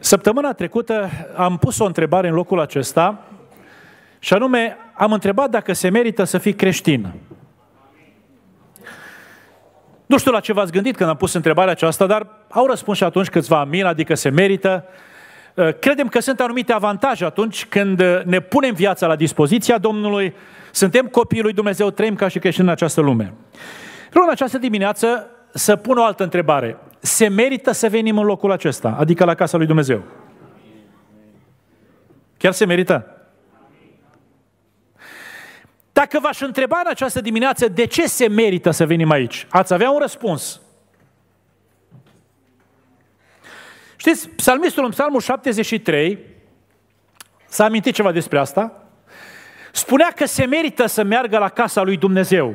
Săptămâna trecută am pus o întrebare în locul acesta și anume am întrebat dacă se merită să fii creștin. Nu știu la ce v-ați gândit când am pus întrebarea aceasta, dar au răspuns și atunci câțiva amin, adică se merită. Uh, credem că sunt anumite avantaje atunci când uh, ne punem viața la dispoziția Domnului, suntem copiii lui Dumnezeu, trăim ca și creștini în această lume. Vreau în această dimineață să pun o altă întrebare se merită să venim în locul acesta, adică la casa lui Dumnezeu. Chiar se merită. Dacă v-aș întreba în această dimineață de ce se merită să venim aici, ați avea un răspuns. Știți, psalmistul în psalmul 73 s-a amintit ceva despre asta. Spunea că se merită să meargă la casa lui Dumnezeu.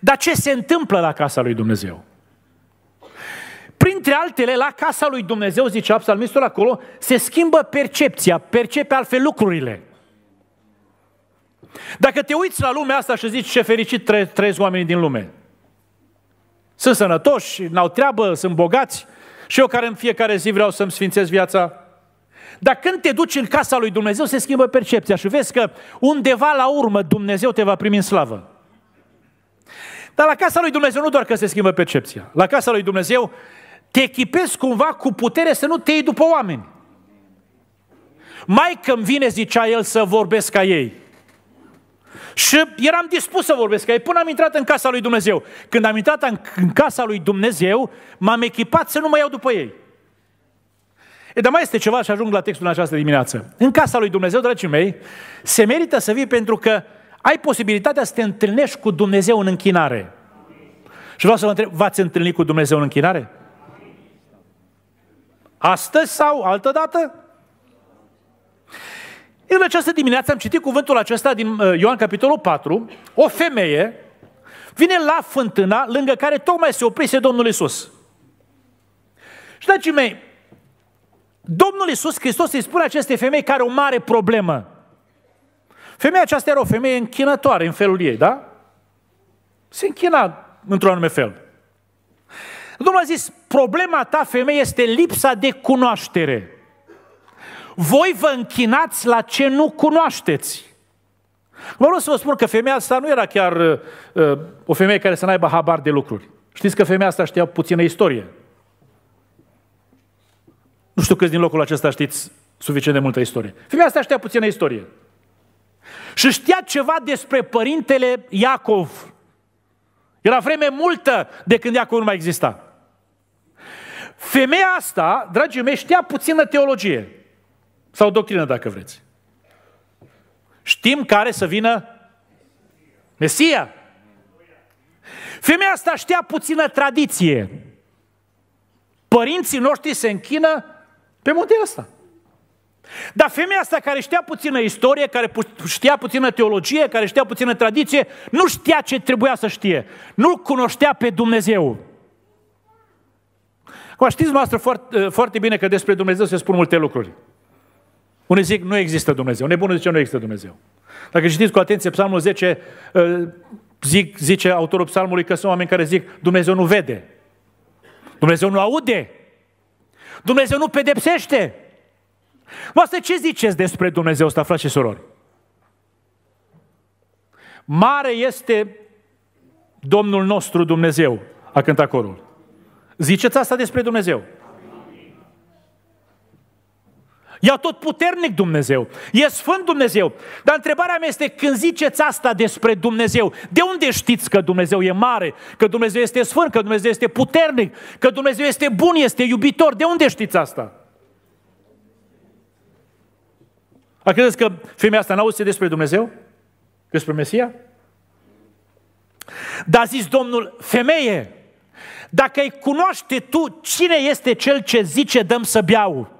Dar ce se întâmplă la casa lui Dumnezeu? printre altele, la casa lui Dumnezeu, zice psalmistul acolo, se schimbă percepția, percepe altfel lucrurile. Dacă te uiți la lumea asta și zici ce fericit tre- trăiesc oamenii din lume, sunt sănătoși, n-au treabă, sunt bogați și eu care în fiecare zi vreau să-mi sfințesc viața. Dar când te duci în casa lui Dumnezeu, se schimbă percepția și vezi că undeva la urmă Dumnezeu te va primi în slavă. Dar la casa lui Dumnezeu nu doar că se schimbă percepția. La casa lui Dumnezeu te echipezi cumva cu putere să nu te iei după oameni. Mai când vine, zicea el, să vorbesc ca ei. Și eram dispus să vorbesc ca ei până am intrat în casa lui Dumnezeu. Când am intrat în casa lui Dumnezeu, m-am echipat să nu mă iau după ei. E, dar mai este ceva și ajung la textul în această dimineață. În casa lui Dumnezeu, dragii mei, se merită să vii pentru că ai posibilitatea să te întâlnești cu Dumnezeu în închinare. Și vreau să vă întreb, v-ați întâlnit cu Dumnezeu în închinare? Astăzi sau altă dată? În această dimineață am citit cuvântul acesta din uh, Ioan capitolul 4. O femeie vine la fântâna lângă care tocmai se oprise Domnul Isus. Și, dragii mei, Domnul Isus Hristos îi spune acestei femei care o mare problemă. Femeia aceasta era o femeie închinătoare în felul ei, da? Se închina într-un anume fel. Domnul a zis, problema ta, femeie, este lipsa de cunoaștere. Voi vă închinați la ce nu cunoașteți. Vă vreau să vă spun că femeia asta nu era chiar uh, uh, o femeie care să n-aibă habar de lucruri. Știți că femeia asta știa puțină istorie. Nu știu câți din locul acesta știți suficient de multă istorie. Femeia asta știa puțină istorie. Și știa ceva despre părintele Iacov. Era vreme multă de când Iacov nu mai exista. Femeia asta, dragii mei, știa puțină teologie. Sau doctrină, dacă vreți. Știm care să vină Mesia. Femeia asta știa puțină tradiție. Părinții noștri se închină pe muntele ăsta. Dar femeia asta care știa puțină istorie, care știa puțină teologie, care știa puțină tradiție, nu știa ce trebuia să știe. Nu cunoștea pe Dumnezeu. Acum știți noastră foarte, eh, foarte bine că despre Dumnezeu se spun multe lucruri. Unii zic, nu există Dumnezeu. Nebunul zice, nu există Dumnezeu. Dacă citiți cu atenție Psalmul 10, eh, zic, zice autorul Psalmului că sunt oameni care zic, Dumnezeu nu vede. Dumnezeu nu aude. Dumnezeu nu pedepsește. Voastră ce ziceți despre Dumnezeu ăsta, frați și surori? Mare este Domnul nostru Dumnezeu, a cântat corul. Ziceți asta despre Dumnezeu. E tot puternic Dumnezeu. E sfânt Dumnezeu. Dar întrebarea mea este când ziceți asta despre Dumnezeu, de unde știți că Dumnezeu e mare, că Dumnezeu este sfânt, că Dumnezeu este puternic, că Dumnezeu este bun, este iubitor? De unde știți asta? A credeți că femeia asta n-auzi despre Dumnezeu? Despre Mesia? Dar zis Domnul, femeie, dacă îi cunoaște tu cine este cel ce zice dăm să beau,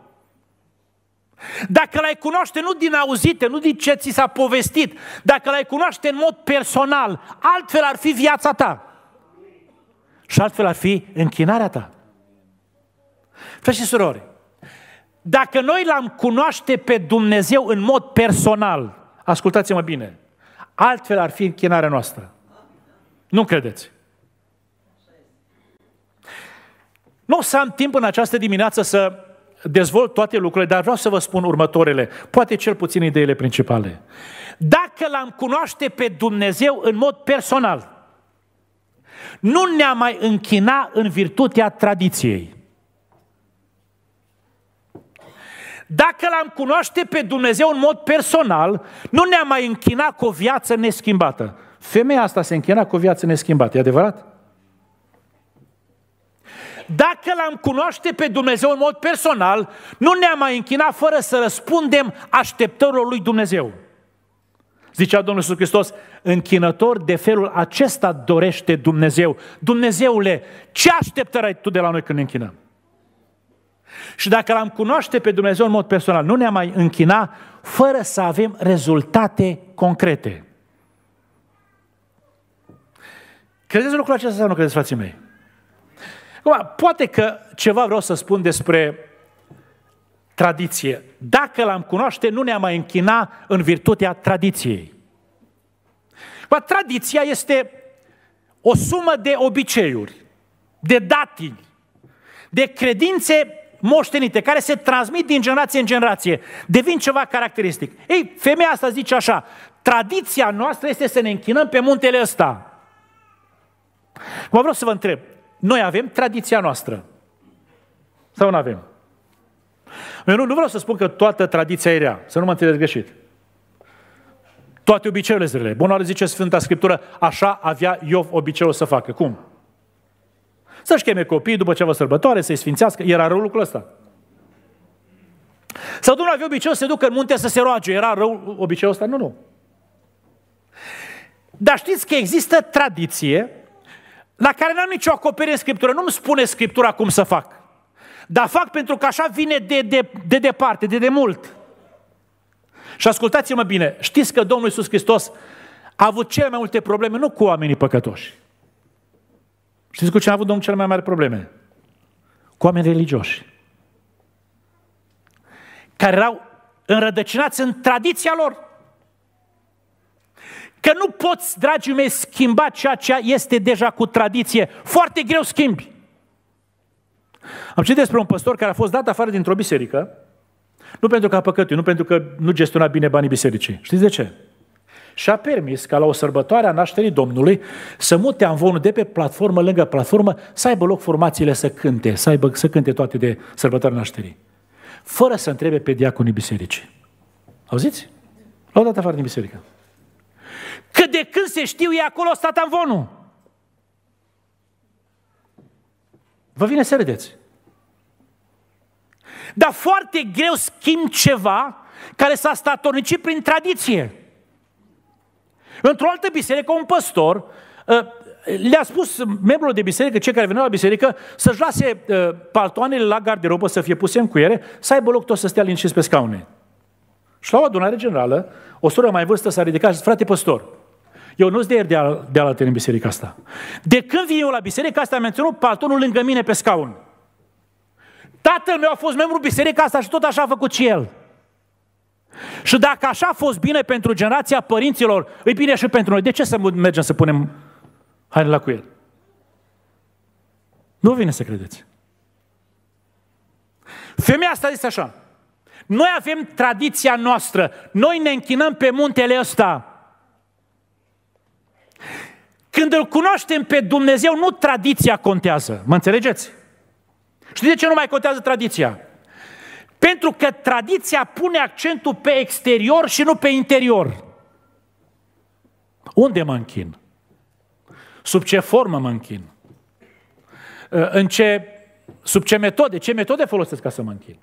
dacă l-ai cunoaște nu din auzite, nu din ce ți s-a povestit, dacă l-ai cunoaște în mod personal, altfel ar fi viața ta. Și altfel ar fi închinarea ta. Frate și surori, dacă noi l-am cunoaște pe Dumnezeu în mod personal, ascultați-mă bine, altfel ar fi închinarea noastră. Nu credeți. Nu o să am timp în această dimineață să dezvolt toate lucrurile, dar vreau să vă spun următoarele, poate cel puțin ideile principale. Dacă l-am cunoaște pe Dumnezeu în mod personal, nu ne-a mai închina în virtutea tradiției. Dacă l-am cunoaște pe Dumnezeu în mod personal, nu ne-a mai închina cu o viață neschimbată. Femeia asta se închina cu o viață neschimbată, e adevărat? Dacă l-am cunoaște pe Dumnezeu în mod personal, nu ne-am mai închinat fără să răspundem așteptărilor lui Dumnezeu. Zicea Domnul Iisus Hristos, închinător de felul acesta dorește Dumnezeu. Dumnezeule, ce așteptări ai tu de la noi când ne închinăm? Și dacă l-am cunoaște pe Dumnezeu în mod personal, nu ne-am mai închina fără să avem rezultate concrete. Credeți lucrul acesta sau nu credeți, frații mei? Acum, poate că ceva vreau să spun despre tradiție. Dacă l-am cunoaște, nu ne-am mai închina în virtutea tradiției. Acum, tradiția este o sumă de obiceiuri, de datini, de credințe moștenite, care se transmit din generație în generație, devin ceva caracteristic. Ei, femeia asta zice așa, tradiția noastră este să ne închinăm pe muntele ăsta. Mă vreau să vă întreb, noi avem tradiția noastră. Sau nu avem? Eu nu, nu vreau să spun că toată tradiția e rea, să nu mă înțelegeți greșit. Toate obiceiurile sunt Bun, Bună zice Sfânta Scriptură, așa avea Iov obiceiul să facă. Cum? Să-și cheme copiii după ce vă sărbătoare, să-i sfințească. Era rău lucrul ăsta. Sau Dumnezeu avea obiceiul să se ducă în munte să se roage. Era rău obiceiul ăsta? Nu, nu. Dar știți că există tradiție la care n-am nicio acoperire în Scriptură. Nu-mi spune Scriptura cum să fac. Dar fac pentru că așa vine de, de, de departe, de demult. Și ascultați-mă bine, știți că Domnul Iisus Hristos a avut cele mai multe probleme, nu cu oamenii păcătoși. Știți cu ce a avut Domnul cele mai mari probleme? Cu oameni religioși. Care erau înrădăcinați în tradiția lor. Că nu poți, dragii mei, schimba ceea ce este deja cu tradiție. Foarte greu schimbi. Am citit despre un păstor care a fost dat afară dintr-o biserică, nu pentru că a păcătuit, nu pentru că nu gestiona bine banii bisericii. Știți de ce? și a permis ca la o sărbătoare a nașterii Domnului să mute amvonul de pe platformă lângă platformă, să aibă loc formațiile să cânte, să, aibă, să cânte toate de sărbătoarea nașterii. Fără să întrebe pe diaconii bisericii. Auziți? L-au dat afară din biserică. Că de când se știu e acolo stat amvonul. Vă vine să râdeți. Dar foarte greu schimb ceva care s-a statornicit prin tradiție. Într-o altă biserică, un păstor uh, le-a spus membrilor de biserică, cei care veneau la biserică, să-și lase uh, paltoanele la garderobă, să fie puse în cuiere, să aibă loc tot să stea liniștiți pe scaune. Și la o adunare generală, o soră mai vârstă s-a ridicat și frate păstor, eu nu-s de ieri de, la tine în biserica asta. De când vin eu la biserică, asta am menționat paltonul lângă mine pe scaun. Tatăl meu a fost membru biserica asta și tot așa a făcut și el. Și dacă așa a fost bine pentru generația părinților, e bine și pentru noi. De ce să mergem să punem haine la cu el? Nu vine să credeți. Femeia asta zice așa. Noi avem tradiția noastră. Noi ne închinăm pe muntele ăsta. Când îl cunoaștem pe Dumnezeu, nu tradiția contează. Mă înțelegeți? Știți de ce nu mai contează tradiția? Pentru că tradiția pune accentul pe exterior și nu pe interior. Unde mă închin? Sub ce formă mă închin? Ă, în ce, sub ce metode? Ce metode folosesc ca să mă închin?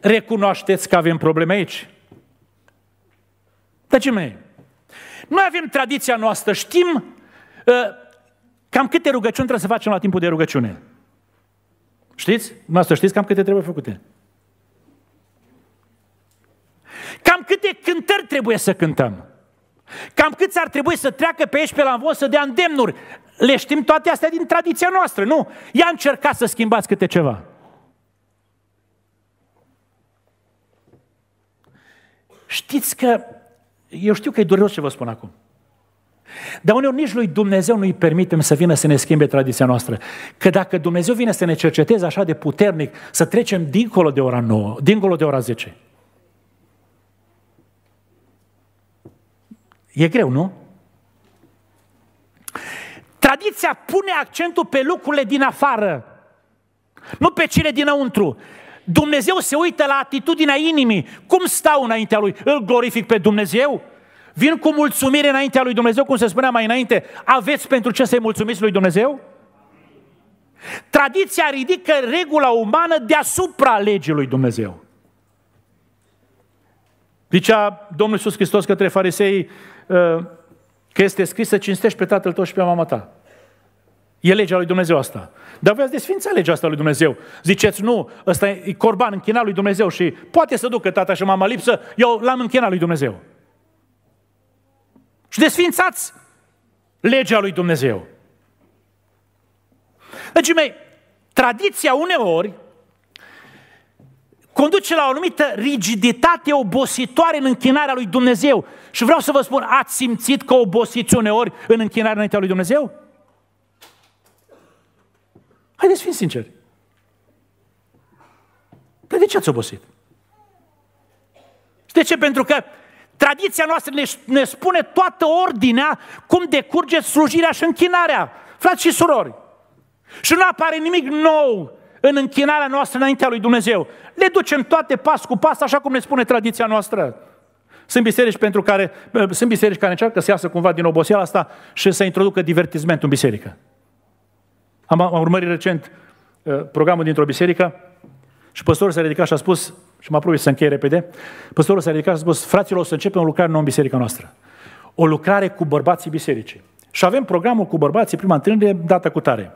Recunoașteți că avem probleme aici? Dragii ce mai noi avem tradiția noastră, știm uh, cam câte rugăciuni trebuie să facem la timpul de rugăciune. Știți? Noastră știți cam câte trebuie făcute. Cam câte cântări trebuie să cântăm. Cam cât ar trebui să treacă pe aici pe la învon să dea îndemnuri. Le știm toate astea din tradiția noastră, nu? Ia încercat să schimbați câte ceva. Știți că eu știu că e dureros ce vă spun acum. Dar uneori nici lui Dumnezeu nu-i permitem să vină să ne schimbe tradiția noastră. Că dacă Dumnezeu vine să ne cerceteze așa de puternic, să trecem dincolo de ora 9, dincolo de ora 10. E greu, nu? Tradiția pune accentul pe lucrurile din afară, nu pe cele dinăuntru. Dumnezeu se uită la atitudinea inimii. Cum stau înaintea lui? Îl glorific pe Dumnezeu? Vin cu mulțumire înaintea lui Dumnezeu, cum se spunea mai înainte. Aveți pentru ce să-i mulțumiți lui Dumnezeu? Tradiția ridică regula umană deasupra legii lui Dumnezeu. Zicea Domnul Iisus Hristos către farisei uh, că este scris să cinstești pe tatăl tău și pe mama ta. E legea lui Dumnezeu asta. Dar voi ați desfința legea asta lui Dumnezeu. Ziceți, nu, ăsta e corban închinat lui Dumnezeu și poate să ducă tata și mama lipsă, eu l-am închinat lui Dumnezeu. Și desfințați legea lui Dumnezeu. Deci, mei, tradiția uneori conduce la o anumită rigiditate obositoare în închinarea lui Dumnezeu. Și vreau să vă spun, ați simțit că obosiți uneori în închinarea înaintea lui Dumnezeu? Haideți să fim sinceri. Dar de ce ați obosit? de ce? Pentru că tradiția noastră ne, ne spune toată ordinea cum decurge slujirea și închinarea. Frați și surori, și nu apare nimic nou în închinarea noastră înaintea lui Dumnezeu. Le ducem toate pas cu pas, așa cum ne spune tradiția noastră. Sunt biserici, pentru care, sunt biserici care încearcă să iasă cumva din oboseala asta și să introducă divertisment în biserică. Am, urmărit recent uh, programul dintr-o biserică și păstorul s-a ridicat și a spus, și mă apropie să închei repede, păstorul s-a ridicat și a spus, fraților, o să începem o lucrare nouă în biserica noastră. O lucrare cu bărbații bisericii. Și avem programul cu bărbații, prima întâlnire, data cu tare.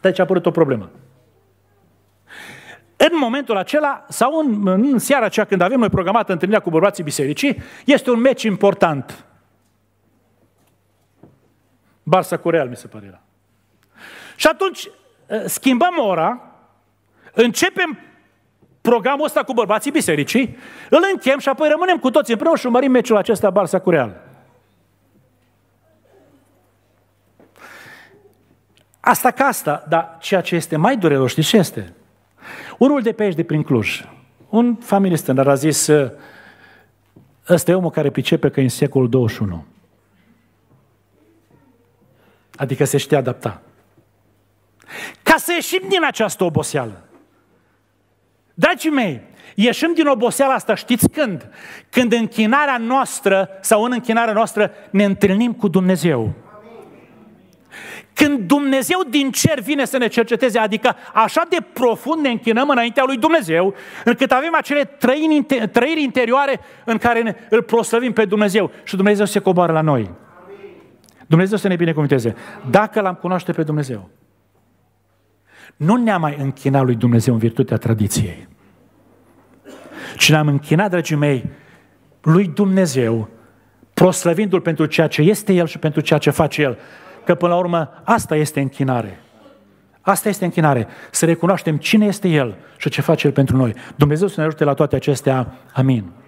De aici a apărut o problemă. În momentul acela, sau în, în seara aceea când avem noi programată întâlnirea cu bărbații bisericii, este un meci important. Barça cu Real, mi se pare era. Și atunci eh, schimbăm ora, începem programul ăsta cu bărbații bisericii, îl închem și apoi rămânem cu toți împreună și urmărim meciul acesta Barça cu Real. Asta ca asta, dar ceea ce este mai dureros, știți ce este? Unul de pe aici, de prin Cluj, un familist tânăr a zis eh, ăsta e omul care pricepe că e în secolul 21. Adică se știe adapta. Ca să ieșim din această oboseală. Dragii mei, ieșim din oboseala asta, știți când? Când în închinarea noastră sau în închinarea noastră ne întâlnim cu Dumnezeu. Când Dumnezeu din cer vine să ne cerceteze, adică așa de profund ne închinăm înaintea lui Dumnezeu, încât avem acele trăiri interioare în care îl proslăvim pe Dumnezeu și Dumnezeu se coboară la noi. Dumnezeu să ne binecuvânteze. Dacă l-am cunoaște pe Dumnezeu. Nu ne-am mai închinat lui Dumnezeu în virtutea tradiției, ci ne-am închinat, dragii mei, lui Dumnezeu, proslăvindu-L pentru ceea ce este El și pentru ceea ce face El. Că până la urmă asta este închinare. Asta este închinare, să recunoaștem cine este El și ce face El pentru noi. Dumnezeu să ne ajute la toate acestea. Amin.